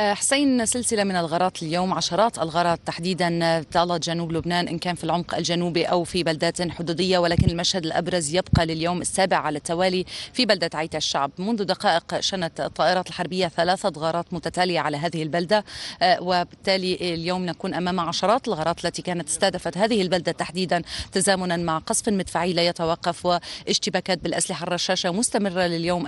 آه، حسين سلسلة من الغارات اليوم عشرات الغارات تحديدا طالت جنوب لبنان إن كان في العمق الجنوبي أو في بلدات حدودية ولكن المشهد الأبرز يبقى لليوم السابع على التوالي في بلدة عيت الشعب منذ دقائق شنت الطائرات الحربية ثلاثة غارات متتالية على هذه البلدة آه، وبالتالي اليوم نكون أمام عشرات الغارات التي كانت استهدفت هذه البلدة تحديدا تزامنا مع قصف مدفعي لا يتوقف واشتباكات بالأسلحة الرشاشة مستمرة لليوم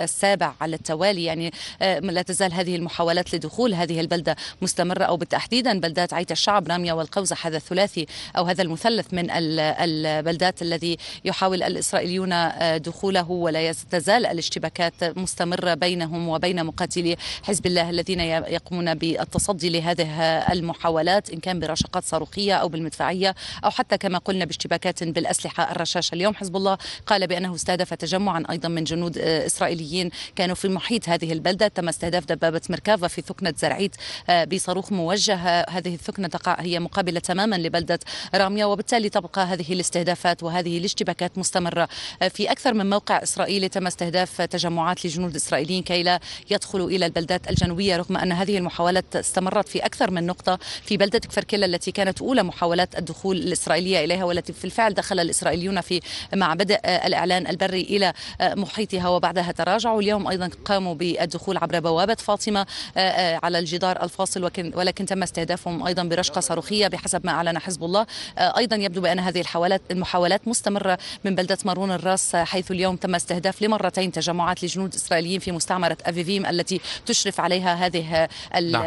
السابع على التوالي يعني آه، لا تزال هذه المحاولات لدخول هذه البلدة مستمرة أو بالتحديدا بلدات عيت الشعب رامية والقوزح هذا الثلاثي أو هذا المثلث من البلدات الذي يحاول الإسرائيليون دخوله ولا تزال الاشتباكات مستمرة بينهم وبين مقاتلي حزب الله الذين يقومون بالتصدي لهذه المحاولات إن كان برشقات صاروخية أو بالمدفعية أو حتى كما قلنا باشتباكات بالأسلحة الرشاشة اليوم حزب الله قال بأنه استهدف تجمعا أيضا من جنود آه، إسرائيليين كانوا في محيط هذه البلدة تم استهداف دبابة مركافة في ثكنة زرعيت آه، بصاروخ موجه هذه الثكنة تقع هي مقابلة تماما لبلدة رامية وبالتالي تبقى هذه الاستهدافات وهذه الاشتباكات مستمرة آه، في أكثر من موقع إسرائيلي تم استهداف تجمعات لجنود إسرائيليين كي لا يدخلوا إلى البلدات الجنوبية رغم أن هذه المحاولات استمرت في أكثر من نقطة في بلدة كفركيلا التي كانت أولى محاولات الدخول الإسرائيلية إليها والتي في الفعل دخل الإسرائيليون في مع بدء آه، الإعلان البري إلى محيطها وبعدها تراجعوا اليوم أيضا قاموا بالدخول عبر بوابة فاطمة آه، على الجدار الفاصل ولكن تم استهدافهم ايضا برشقه صاروخيه بحسب ما اعلن حزب الله آه، ايضا يبدو بان هذه الحوالات المحاولات مستمره من بلده مارون الراس آه، حيث اليوم تم استهداف لمرتين تجمعات لجنود اسرائيليين في مستعمره افيفيم التي تشرف عليها هذه نعم.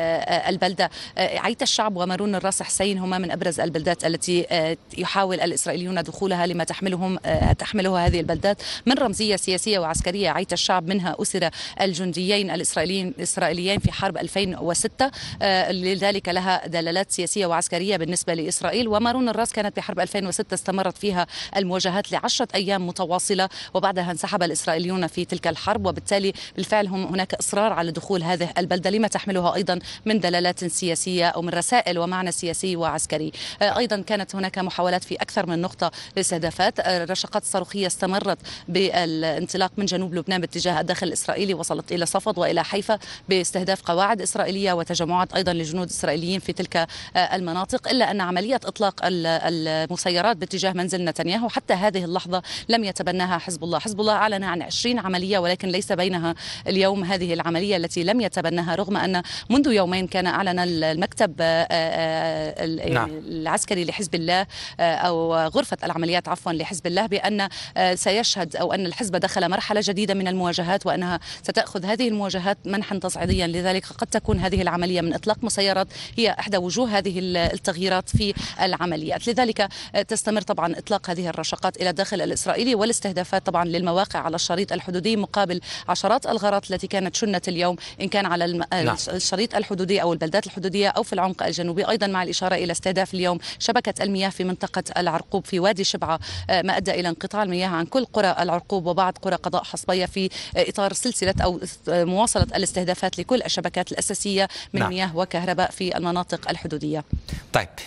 البلده عيت الشعب ومارون الراس حسين هما من ابرز البلدات التي يحاول الاسرائيليون دخولها لما تحملهم تحمله هذه البلدات من رمزيه سياسيه وعسكريه عيت الشعب منها اسر الجنديين الاسرائيليين الاسرائيليين في حرب حرب 2006 آه، لذلك لها دلالات سياسية وعسكرية بالنسبة لإسرائيل ومارون الراس كانت بحرب 2006 استمرت فيها المواجهات لعشرة أيام متواصلة وبعدها انسحب الإسرائيليون في تلك الحرب وبالتالي بالفعل هم هناك إصرار على دخول هذه البلدة لما تحملها أيضا من دلالات سياسية أو من رسائل ومعنى سياسي وعسكري آه، أيضا كانت هناك محاولات في أكثر من نقطة لاستهدافات الرشقات آه، الصاروخية استمرت بالانطلاق من جنوب لبنان باتجاه الداخل الإسرائيلي وصلت إلى صفد وإلى حيفا باستهداف قوات قواعد إسرائيلية وتجمعات أيضا لجنود إسرائيليين في تلك آه، المناطق إلا أن عملية إطلاق المسيرات باتجاه منزل نتنياهو حتى هذه اللحظة لم يتبناها حزب الله حزب الله أعلن عن 20 عملية ولكن ليس بينها اليوم هذه العملية التي لم يتبناها رغم أن منذ يومين كان أعلن المكتب آه، آه، نعم. العسكري لحزب الله أو غرفة العمليات عفوا لحزب الله بأن سيشهد أو أن الحزب دخل مرحلة جديدة من المواجهات وأنها ستأخذ هذه المواجهات منحا تصعيديا لذلك قد تكون هذه العملية من إطلاق مسيرات هي إحدى وجوه هذه التغييرات في العمليات لذلك آه، تستمر طبعا إطلاق هذه الرشقات إلى الداخل الإسرائيلي والاستهدافات طبعا للمواقع على الشريط الحدودي مقابل عشرات الغارات التي كانت شنت اليوم إن كان على الم... آه، نعم. الشريط الحدودي أو البلدات الحدودية أو في العمق الجنوبي أيضا مع الإشارة إلى استهداف اليوم شبكة المياه في منطقة العرقوب في وادي شبعة آه، ما أدى إلى انقطاع المياه عن كل قرى العرقوب وبعض قرى قضاء حصبية في إطار سلسلة أو مواصلة الاستهدافات لكل الشبكة الاستهلاكات الأساسية من نعم. مياه وكهرباء في المناطق الحدودية طيب